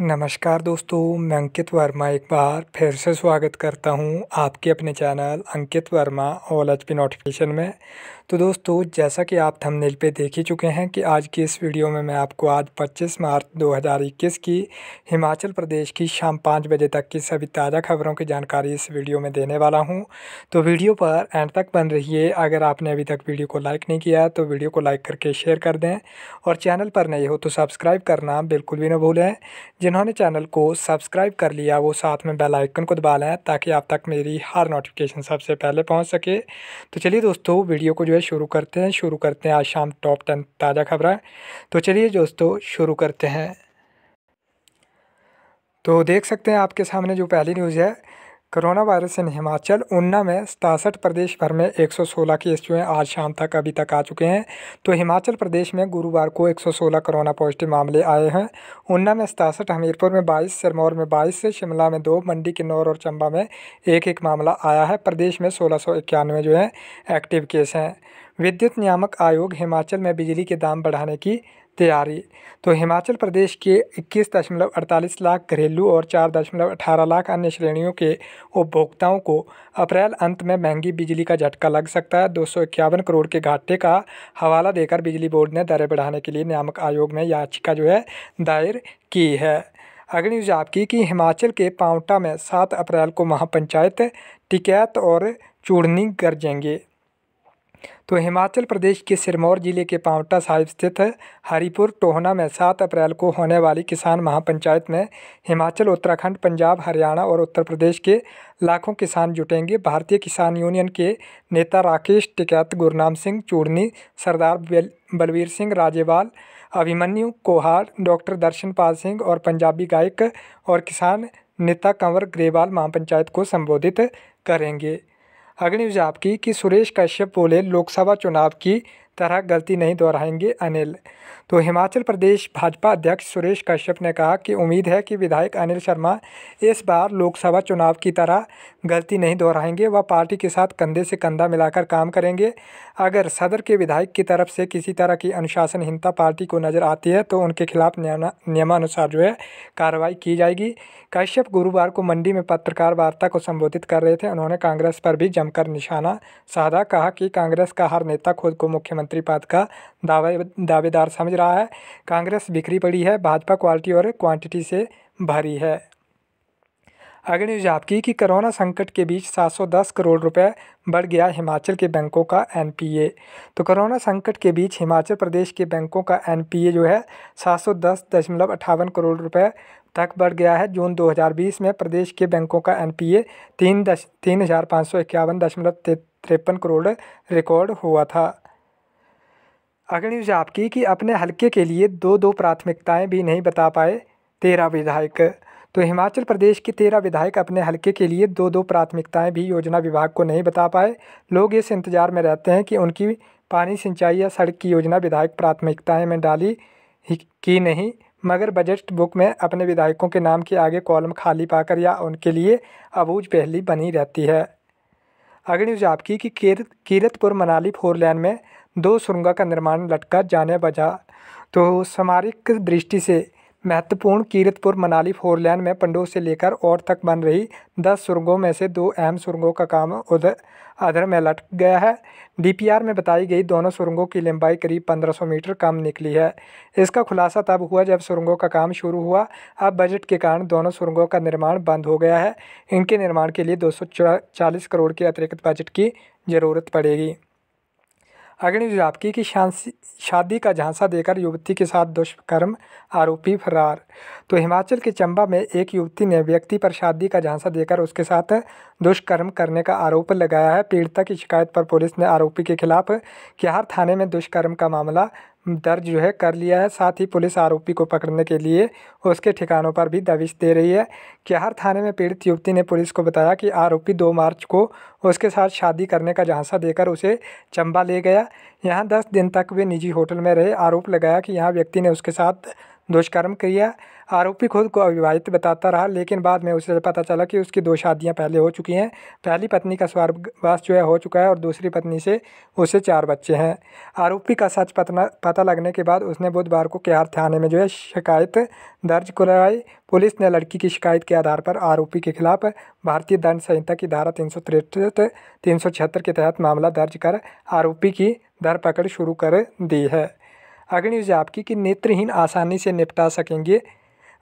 नमस्कार दोस्तों मैं अंकित वर्मा एक बार फिर से स्वागत करता हूं आपके अपने channel Ankit Verma all H P notification में तो दोस्तों जैसा कि आप थंबनेल पे देख ही चुके हैं कि आज की इस वीडियो में मैं आपको आज 25 मार्च 2021 की हिमाचल प्रदेश की शाम पाँच बजे तक की सभी ताज़ा खबरों की जानकारी इस वीडियो में देने वाला हूँ तो वीडियो पर एंड तक बन रहिए अगर आपने अभी तक वीडियो को लाइक नहीं किया तो वीडियो को लाइक करके शेयर कर दें और चैनल पर नए हो तो सब्सक्राइब करना बिल्कुल भी ना भूलें जिन्होंने चैनल को सब्सक्राइब कर लिया वो साथ में बेल आइकन को दबा लें ताकि आप तक मेरी हर नोटिफिकेशन सबसे पहले पहुंच सके तो चलिए दोस्तों वीडियो को जो है शुरू करते हैं शुरू करते हैं आज शाम टॉप टेन ताज़ा खबरें तो चलिए दोस्तों शुरू करते हैं तो देख सकते हैं आपके सामने जो पहली न्यूज़ है कोरोना वायरस से हिमाचल ऊना में सतासठ प्रदेश भर में 116 केस जो हैं आज शाम तक अभी तक आ चुके हैं तो हिमाचल प्रदेश में गुरुवार को 116 कोरोना पॉजिटिव मामले आए हैं ऊना में सतासठ हमीरपुर में 22 सिरमौर में 22 शिमला में दो मंडी किन्नौर और चंबा में एक एक मामला आया है प्रदेश में सोलह जो हैं एक्टिव केस हैं विद्युत नियामक आयोग हिमाचल में बिजली के दाम बढ़ाने की तैयारी तो हिमाचल प्रदेश के इक्कीस दशमलव अड़तालीस लाख घरेलू और चार दशमलव अठारह लाख अन्य श्रेणियों के उपभोक्ताओं को अप्रैल अंत में महंगी बिजली का झटका लग सकता है दो सौ इक्यावन करोड़ के घाटे का हवाला देकर बिजली बोर्ड ने दरें बढ़ाने के लिए नियामक आयोग में याचिका जो है दायर की है अगली न्यूज आपकी कि हिमाचल के पावटा में सात अप्रैल को महापंचायत टिकैत और चूड़नी गरजेंगे तो हिमाचल प्रदेश के सिरमौर जिले के पांवटा साहिब स्थित हरिपुर टोहना में सात अप्रैल को होने वाली किसान महापंचायत में हिमाचल उत्तराखंड पंजाब हरियाणा और उत्तर प्रदेश के लाखों किसान जुटेंगे भारतीय किसान यूनियन के नेता राकेश टिकैत गुरनाम सिंह चूड़नी सरदार बलवीर सिंह राजेवाल अभिमन्यु कोहार डॉक्टर पाल सिंह और पंजाबी गायक और किसान नेता कंवर ग्रेवाल महापंचायत को संबोधित करेंगे अगली न्यूज़ आपकी कि सुरेश कश्यप बोले लोकसभा चुनाव की तरह गलती नहीं दोहराएंगे अनिल तो हिमाचल प्रदेश भाजपा अध्यक्ष सुरेश कश्यप ने कहा कि उम्मीद है कि विधायक अनिल शर्मा इस बार लोकसभा चुनाव की तरह गलती नहीं दोहराएंगे व पार्टी के साथ कंधे से कंधा मिलाकर काम करेंगे अगर सदर के विधायक की तरफ से किसी तरह की अनुशासनहीनता पार्टी को नज़र आती है तो उनके खिलाफ नियमानुसार जो है कार्रवाई की जाएगी कश्यप गुरुवार को मंडी में पत्रकार वार्ता को संबोधित कर रहे थे उन्होंने कांग्रेस पर भी जमकर निशाना साधा कहा कि कांग्रेस का हर नेता खुद को मुख्यमंत्री मंत्री पद का दावे दावेदार समझ रहा है कांग्रेस बिखरी पड़ी है भाजपा क्वालिटी और क्वांटिटी से भरी है अगर न्यूज आपकी कि कोरोना संकट के बीच 710 करोड़ रुपए बढ़ गया हिमाचल के बैंकों का एनपीए तो कोरोना संकट के बीच हिमाचल प्रदेश के बैंकों का एनपीए जो है सात सौ दस दशमलव करोड़ रुपए तक बढ़ गया है जून 2020 में प्रदेश के बैंकों का एनपीए तीन दश तीन हज़ार पाँच सौ इक्यावन दशमलव तिरपन करोड़ रिकॉर्ड हुआ था अगली न्यूज आपकी कि अपने हलके के लिए दो दो प्राथमिकताएं भी नहीं बता पाए तेरह विधायक तो हिमाचल प्रदेश के तेरह विधायक अपने हलके के लिए दो दो प्राथमिकताएं भी योजना विभाग को नहीं बता पाए लोग इस इंतजार में रहते हैं कि उनकी पानी सिंचाई या सड़क की योजना विधायक प्राथमिकताएँ में डाली की नहीं मगर बजट बुक में अपने विधायकों के नाम के आगे कॉलम खाली पाकर या उनके लिए अबूझ पहली बनी रहती है अगली न्यूज आपकी कि कीरतपुर मनाली फोर लेन में दो सुरंगों का निर्माण लटका जाने बजा तो सामरिक दृष्टि से महत्वपूर्ण कीरतपुर मनाली फोर लेन में पंडो से लेकर और तक बन रही दस सुरंगों में से दो अहम सुरंगों का काम उधर अधर में लटक गया है डीपीआर में बताई गई दोनों सुरंगों की लंबाई करीब 1500 मीटर कम निकली है इसका खुलासा तब हुआ जब सुरंगों का काम शुरू हुआ अब बजट के कारण दोनों सुरंगों का निर्माण बंद हो गया है इनके निर्माण के लिए दो करोड़ के अतिरिक्त बजट की ज़रूरत पड़ेगी अग्नि जापकी की शादी का झांसा देकर युवती के साथ दुष्कर्म आरोपी फरार तो हिमाचल के चंबा में एक युवती ने व्यक्ति पर शादी का झांसा देकर उसके साथ दुष्कर्म करने का आरोप लगाया है पीड़िता की शिकायत पर पुलिस ने आरोपी के खिलाफ किहार थाने में दुष्कर्म का मामला दर्ज जो है कर लिया है साथ ही पुलिस आरोपी को पकड़ने के लिए उसके ठिकानों पर भी दबिश दे रही है क्याहर थाने में पीड़ित युवती ने पुलिस को बताया कि आरोपी दो मार्च को उसके साथ शादी करने का झांसा देकर उसे चंबा ले गया यहाँ दस दिन तक वे निजी होटल में रहे आरोप लगाया कि यहाँ व्यक्ति ने उसके साथ दुष्कर्म किया आरोपी खुद को अविवाहित बताता रहा लेकिन बाद में उसे पता चला कि उसकी दो शादियां पहले हो चुकी हैं पहली पत्नी का स्वर्गवास जो है हो चुका है और दूसरी पत्नी से उसे चार बच्चे हैं आरोपी का सच पतना पता लगने के बाद उसने बुधवार को क्यार थाने में जो है शिकायत दर्ज करवाई पुलिस ने लड़की की शिकायत के आधार पर आरोपी के खिलाफ भारतीय दंड संहिता की धारा तीन सौ तीन सौ छिहत्तर के तहत मामला दर्ज कर आरोपी की धरपकड़ शुरू कर दी है अगली आपकी कि नेत्रहीन आसानी से निपटा सकेंगे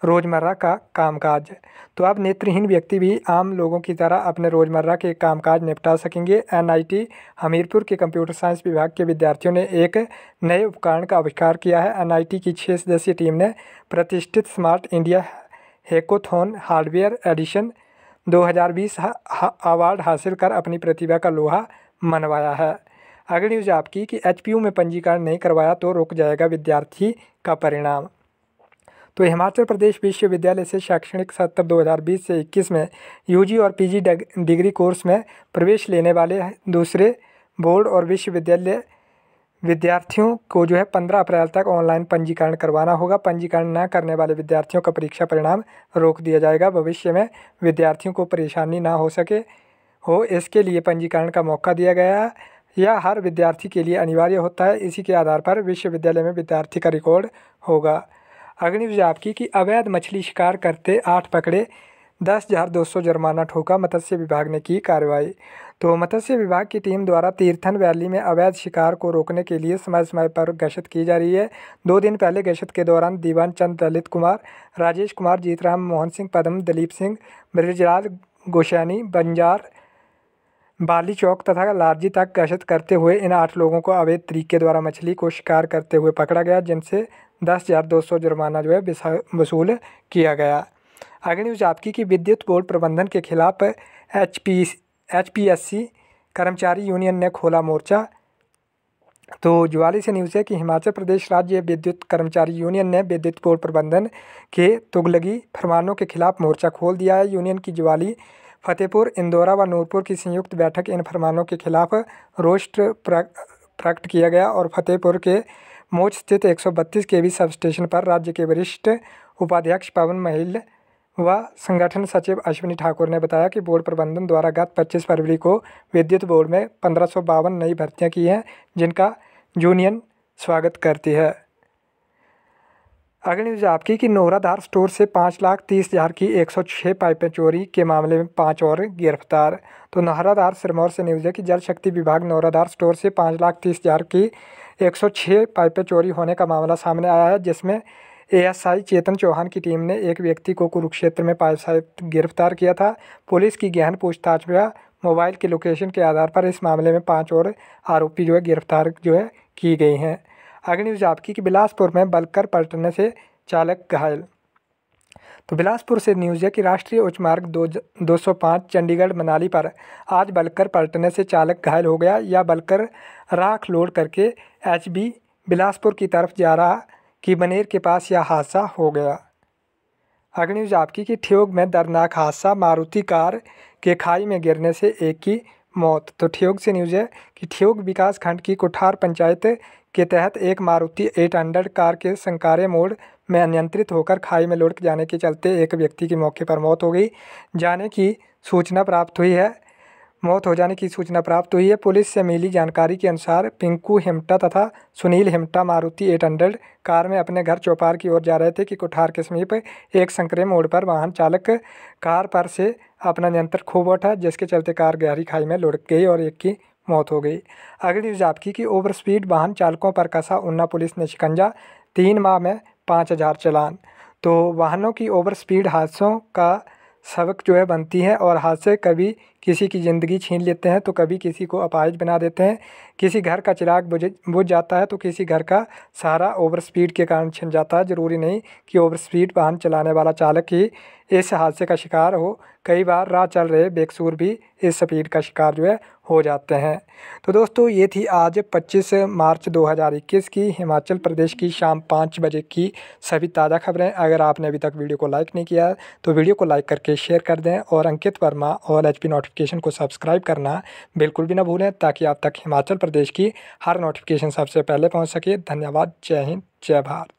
रोज़मर्रा का कामकाज तो आप नेत्रहीन व्यक्ति भी आम लोगों की तरह अपने रोज़मर्रा के कामकाज निपटा सकेंगे एनआईटी हमीरपुर के कंप्यूटर साइंस विभाग के विद्यार्थियों ने एक नए उपकरण का आविष्कार किया है एनआईटी की छः सदस्यीय टीम ने प्रतिष्ठित smart India hackathon hardware edition 2020 award हासिल कर अपनी प्रतिभा का लोहा मनवाया है अगली न्यूज़ आपकी कि एच में पंजीकरण नहीं करवाया तो रुक जाएगा विद्यार्थी का परिणाम तो हिमाचल प्रदेश विश्वविद्यालय से शैक्षणिक सत्र 2020 से 21 में यूजी और पीजी डिग्री कोर्स में प्रवेश लेने वाले दूसरे बोर्ड और विश्वविद्यालय विद्यार्थियों को जो है पंद्रह अप्रैल तक ऑनलाइन पंजीकरण करवाना होगा पंजीकरण न करने वाले विद्यार्थियों का परीक्षा परिणाम रोक दिया जाएगा भविष्य में विद्यार्थियों को परेशानी ना हो सके हो इसके लिए पंजीकरण का मौका दिया गया है यह हर विद्यार्थी के लिए अनिवार्य होता है इसी के आधार पर विश्वविद्यालय में विद्यार्थी का रिकॉर्ड होगा अग्निविजय आपकी कि अवैध मछली शिकार करते आठ पकड़े दस हज़ार दो सौ जुर्माना ठोका मत्स्य विभाग ने की कार्रवाई तो मत्स्य विभाग की टीम द्वारा तीर्थन वैली में अवैध शिकार को रोकने के लिए समय समय पर गश्त की जा रही है दो दिन पहले गश्त के दौरान दीवान चंद ललित कुमार राजेश कुमार जीतराम मोहन सिंह पदम दिलीप सिंह मृजराज गोशैनी बंजार बाली चौक तथा लारजी तक गश्त करते हुए इन आठ लोगों को अवैध तरीके द्वारा मछली को शिकार करते हुए पकड़ा गया जिनसे दस हज़ार दो सौ जुर्माना जो है वसूल किया गया आगे न्यूज आपकी कि विद्युत बोर्ड प्रबंधन के खिलाफ H P H P S C कर्मचारी यूनियन ने खोला मोर्चा तो ज्वाली से न्यूज़ है कि हिमाचल प्रदेश राज्य विद्युत कर्मचारी यूनियन ने विद्युत बोर्ड प्रबंधन के तुगलगी फरमानों के खिलाफ मोर्चा खोल दिया है यूनियन की ज्वाली फतेहपुर इंदौरा व नूरपुर की संयुक्त बैठक इन फरमानों के खिलाफ रोष्ट प्रकट किया गया और फतेहपुर के मोच स्थित एक सौ बत्तीस के वी सब स्टेशन पर राज्य के वरिष्ठ उपाध्यक्ष पवन महिल व संगठन सचिव अश्विनी ठाकुर ने बताया कि बोर्ड प्रबंधन द्वारा गत 25 फरवरी को विद्युत बोर्ड में पंद्रह नई भर्तियां की हैं जिनका यूनियन स्वागत करती है अगली न्यूज़ आपकी कि नोहराधार स्टोर से पाँच लाख तीस हज़ार की एक सौ छः पाइपें चोरी के मामले में पाँच और गिरफ्तार तो नोहराधार सिरमौर से न्यूज़ है कि जल शक्ति विभाग नोहराधार स्टोर से पाँच लाख तीस हज़ार की एक सौ छः पाइपें चोरी होने का मामला सामने आया है जिसमें एएसआई चेतन चौहान की टीम ने एक व्यक्ति को कुरुक्षेत्र में पाइप गिरफ्तार किया था पुलिस की गहन पूछताछ में मोबाइल की लोकेशन के आधार पर इस मामले में पाँच और आरोपी जो है गिरफ्तार जो है की गई हैं आगे न्यूज़ आपकी कि बिलासपुर में बलकर पलटने से चालक घायल तो बिलासपुर से न्यूज़ है कि राष्ट्रीय उच्च मार्ग दो दो सौ पाँच चंडीगढ़ मनाली पर आज बलकर पलटने से चालक घायल हो गया या बलकर राख लोड करके एच बी बिलासपुर की तरफ जा रहा कि बनेर के पास यह हादसा हो गया अग्नि न्यूज आपकी कि ठियोग में दर्दनाक हादसा मारुति कार के खाई में गिरने से एक की मौत तो ठियोग से न्यूज़ है कि ठियोग विकास खंड की कोठार पंचायत के तहत एक मारुति एट हंड्रेड कार के संकारे मोड़ में अनियंत्रित होकर खाई में लुढ़क जाने के चलते एक व्यक्ति की मौके पर मौत हो गई जाने की सूचना प्राप्त हुई है मौत हो जाने की सूचना प्राप्त हुई है पुलिस से मिली जानकारी के अनुसार पिंकू हेमटा तथा सुनील हेमटा मारुति 800 कार में अपने घर चौपार की ओर जा रहे थे कि कुठार के समीप एक संकरे मोड़ पर वाहन चालक कार पर से अपना नियंत्रण खो बैठा जिसके चलते कार गहरी खाई में लुढ़क गई और एक की मौत हो गई अगली न्यूज आपकी कि ओवर स्पीड वाहन चालकों पर कसा ऊना पुलिस ने शिकंजा तीन माह में पाँच हज़ार चलान तो वाहनों की ओवर स्पीड हादसों का सबक जो है बनती हैं और हादसे कभी किसी की ज़िंदगी छीन लेते हैं तो कभी किसी को अपाहिज बना देते हैं किसी घर का चिराग बुझ जाता है तो किसी घर का सहारा ओवर स्पीड के कारण छिन जाता है ज़रूरी नहीं कि ओवर स्पीड वाहन चलाने वाला चालक ही इस हादसे का शिकार हो कई बार राह चल रहे बेकसूर भी इस स्पीड का शिकार जो है हो जाते हैं तो दोस्तों ये थी आज 25 मार्च 2021 की हिमाचल प्रदेश की शाम पाँच बजे की सभी ताज़ा खबरें अगर आपने अभी तक वीडियो को लाइक नहीं किया तो वीडियो को लाइक करके शेयर कर दें और अंकित वर्मा और एच नोटिफिकेशन को सब्सक्राइब करना बिल्कुल भी ना भूलें ताकि आप तक हिमाचल प्रदेश की हर नोटिफिकेशन सबसे पहले पहुँच सके धन्यवाद जय हिंद जय भारत